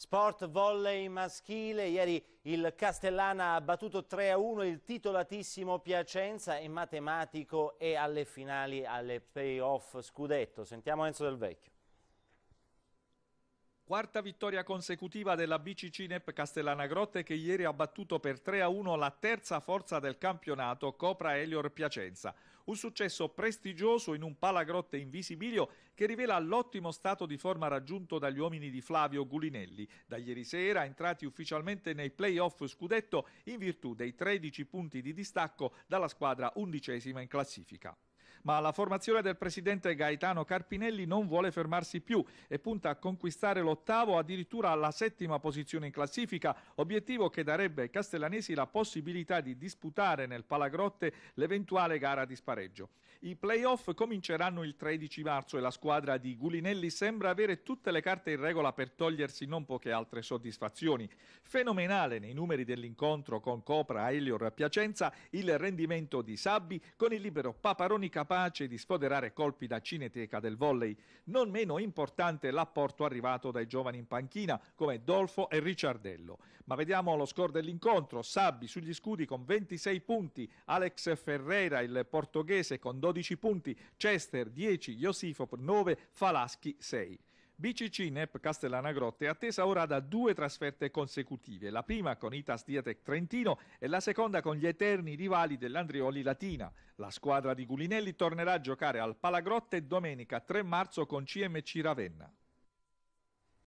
Sport volley maschile, ieri il Castellana ha battuto 3-1 il titolatissimo Piacenza e matematico e alle finali alle playoff scudetto. Sentiamo Enzo Del Vecchio. Quarta vittoria consecutiva della BCC NEP Castellanagrotte che ieri ha battuto per 3-1 la terza forza del campionato Copra Elior Piacenza. Un successo prestigioso in un palagrotte invisibilio che rivela l'ottimo stato di forma raggiunto dagli uomini di Flavio Gulinelli. Da ieri sera entrati ufficialmente nei playoff scudetto in virtù dei 13 punti di distacco dalla squadra undicesima in classifica ma la formazione del presidente Gaetano Carpinelli non vuole fermarsi più e punta a conquistare l'ottavo, addirittura la settima posizione in classifica, obiettivo che darebbe ai castellanesi la possibilità di disputare nel Palagrotte l'eventuale gara di spareggio. I playoff cominceranno il 13 marzo e la squadra di Gulinelli sembra avere tutte le carte in regola per togliersi non poche altre soddisfazioni. Fenomenale nei numeri dell'incontro con Copra, Elior Piacenza, il rendimento di Sabbi con il libero Paparoni Capo capace di sfoderare colpi da cineteca del volley. Non meno importante l'apporto arrivato dai giovani in panchina come Dolfo e Ricciardello. Ma vediamo lo score dell'incontro. Sabbi sugli scudi con 26 punti, Alex Ferreira il portoghese con 12 punti, Chester 10, Iosifop 9, Falaschi 6. BCC NEP Castellana Grotte è attesa ora da due trasferte consecutive, la prima con Itas Diatec Trentino e la seconda con gli eterni rivali dell'Andrioli Latina. La squadra di Gulinelli tornerà a giocare al Palagrotte domenica 3 marzo con CMC Ravenna.